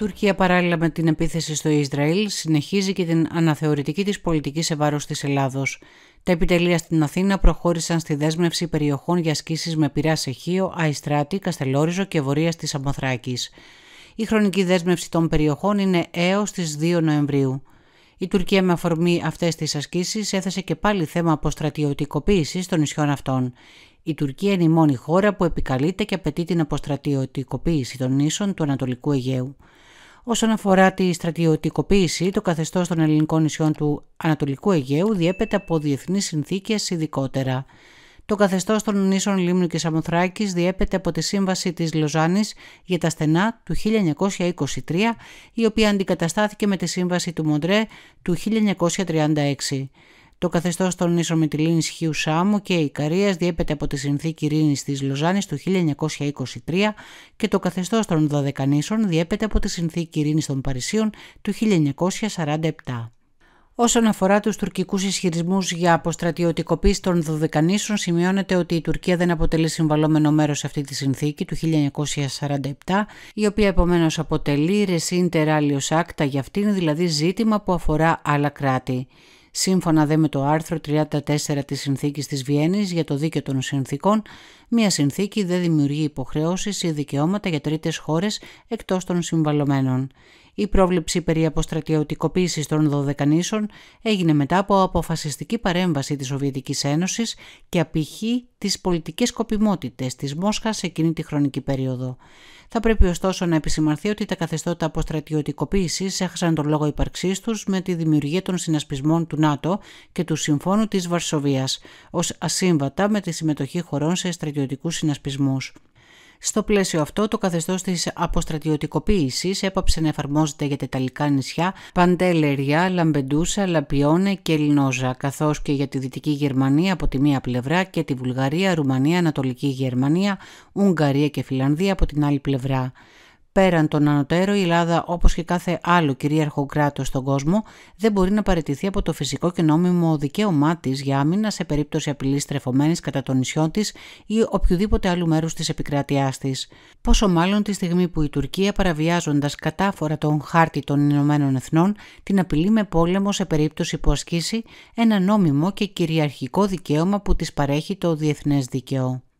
Τουρκία παράλληλα με την επίθεση στο Ισραήλ συνεχίζει και την αναθεωρητική της πολιτική σε βάρος της Ελλάδος. Τα επιτελεία στην Αθήνα προχώρησαν στη δέσμευση περιοχών για ασκήσεις με πυρά σε Χίο, Αϊστράτη, Καστελόριζο και Βορείας της Αμποθράκης. Η χρονική δέσμευση των περιοχών είναι έως τις 2 Νοεμβρίου. Η Τουρκία με αφορμή αυτές τις ασκήσεις έθεσε και πάλι θέμα αποστρατιωτικοποίησης των νησιών αυτών. Η Τουρκία είναι η μόνη χώρα που επικαλείται και απαιτεί την αποστρατιωτικοποίηση των νήσων του Ανατολικού Αιγαίου. Όσον αφορά τη στρατιωτικοποίηση, το καθεστώς των ελληνικών νησιών του Ανατολικού Αιγαίου διέπεται από διεθνείς συνθήκες ειδικότερα. Το καθεστώς των νήσων Λίμνου και Σαμοθράκης διέπεται από τη Σύμβαση της Λοζάνης για τα στενά του 1923, η οποία αντικαταστάθηκε με τη Σύμβαση του Μοντρέ του 1936. Το καθεστώς των Μητυλίνη Χιου Σάμου και Ικαρίας διέπεται από τη συνθήκη ειρήνης της Λοζάνης του 1923 και το καθεστώς των Δωδεκανήσων διέπεται από τη συνθήκη ειρήνης των Παρισίων του 1947. Όσον αφορά τους τουρκικούς ισχυρισμούς για αποστρατιωτικοποίηση των Δωδεκανήσων, σημειώνεται ότι η Τουρκία δεν αποτελεί συμβαλόμενο μέρος σε αυτή τη συνθήκη του 1947, η οποία επομένως αποτελεί ρεσίντερ άλιο άκτα για αυτήν, δηλαδή ζήτημα που αφορά άλλα κράτη. Σύμφωνα δε με το άρθρο 34 της Συνθήκης της Βιέννης για το δίκαιο των συνθήκων, μια συνθήκη δεν δημιουργεί υποχρεώσεις ή δικαιώματα για τρίτες χώρες εκτός των συμβαλωμένων. Η πρόβλεψη περί αποστρατιωτικοποίησης των Δωδεκανήσων έγινε μετά από αποφασιστική παρέμβαση της Σοβιετικής Ένωσης και απηχεί τις πολιτικές σκοπιμότητες της Μόσχας σε εκείνη τη χρονική περίοδο. Θα πρέπει ωστόσο να επισημανθεί ότι τα καθεστώτα αποστρατιωτικοποίησης έχασαν τον λόγο ύπαρξής τους με τη δημιουργία των συνασπισμών του ΝΑΤΟ και του Συμφώνου της Βαρσοβίας, ως ασύμβατα με τη συμμετοχή χωρών σε στρατιωτικούς συνασπισμούς. Στο πλαίσιο αυτό, το καθεστώς της αποστρατιωτικοποίησης έπαψε να εφαρμόζεται για τα Ιταλικά νησιά Παντελεριά, Λαμπεντούσα, Λαπιόνε και Λινόζα, καθώς και για τη Δυτική Γερμανία από τη μία πλευρά και τη Βουλγαρία, Ρουμανία, Ανατολική Γερμανία, Ουγγαρία και Φιλανδία από την άλλη πλευρά. Πέραν τον ανωτέρω, η Ελλάδα, όπως και κάθε άλλο κυρίαρχο κράτος στον κόσμο, δεν μπορεί να παραιτηθεί από το φυσικό και νόμιμο δικαίωμά της για άμυνα σε περίπτωση απειλής στρεφωμένης κατά των νησιών της ή οποιοδήποτε άλλου μέρους της επικράτειά της. Πόσο μάλλον τη στιγμή που η Τουρκία, παραβιάζοντας κατάφορα τον χάρτη των Ηνωμένων Εθνών, την απειλεί με πόλεμο σε περίπτωση που ασκήσει ένα νόμιμο και κυριαρχικό δικαίωμα που της παρέχει το διεθνές δίκαιο.